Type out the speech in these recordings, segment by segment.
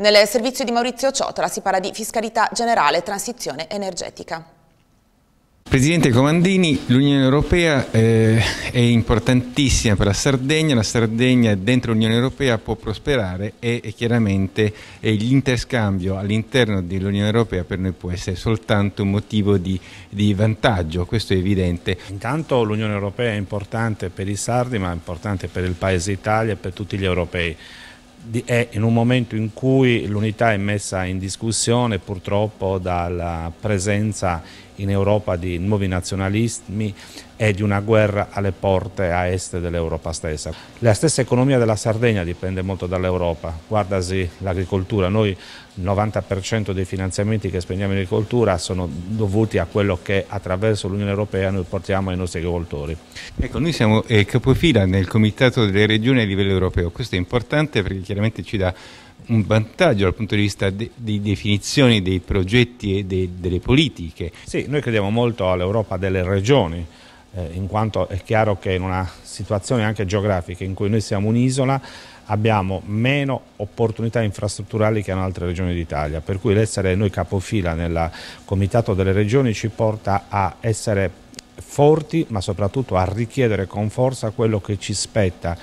Nel servizio di Maurizio Ciotola si parla di fiscalità generale e transizione energetica. Presidente Comandini, l'Unione Europea eh, è importantissima per la Sardegna, la Sardegna dentro l'Unione Europea può prosperare e, e chiaramente eh, l'interscambio all'interno dell'Unione Europea per noi può essere soltanto un motivo di, di vantaggio, questo è evidente. Intanto l'Unione Europea è importante per i sardi ma è importante per il Paese Italia e per tutti gli europei è in un momento in cui l'unità è messa in discussione purtroppo dalla presenza in Europa di nuovi nazionalismi e di una guerra alle porte a est dell'Europa stessa. La stessa economia della Sardegna dipende molto dall'Europa, guardasi l'agricoltura, noi il 90% dei finanziamenti che spendiamo in agricoltura sono dovuti a quello che attraverso l'Unione Europea noi portiamo ai nostri agricoltori. Ecco, noi siamo eh, capofila nel Comitato delle Regioni a livello europeo, questo è importante perché chiaramente ci dà un vantaggio dal punto di vista di de definizione dei progetti e de delle politiche. Sì, noi crediamo molto all'Europa delle regioni, eh, in quanto è chiaro che in una situazione anche geografica in cui noi siamo un'isola abbiamo meno opportunità infrastrutturali che in altre regioni d'Italia, per cui l'essere noi capofila nel Comitato delle Regioni ci porta a essere forti, ma soprattutto a richiedere con forza quello che ci spetta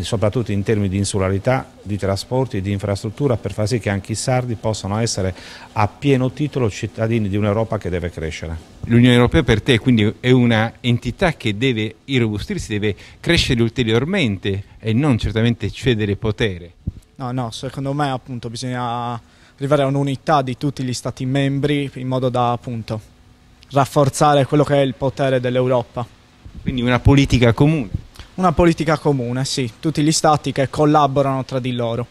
soprattutto in termini di insularità, di trasporti di infrastruttura per far sì che anche i sardi possano essere a pieno titolo cittadini di un'Europa che deve crescere. L'Unione Europea per te quindi è un'entità che deve irrobustirsi, deve crescere ulteriormente e non certamente cedere potere. No, no, secondo me appunto bisogna arrivare a un'unità di tutti gli Stati membri in modo da appunto rafforzare quello che è il potere dell'Europa. Quindi una politica comune. Una politica comune, sì, tutti gli stati che collaborano tra di loro.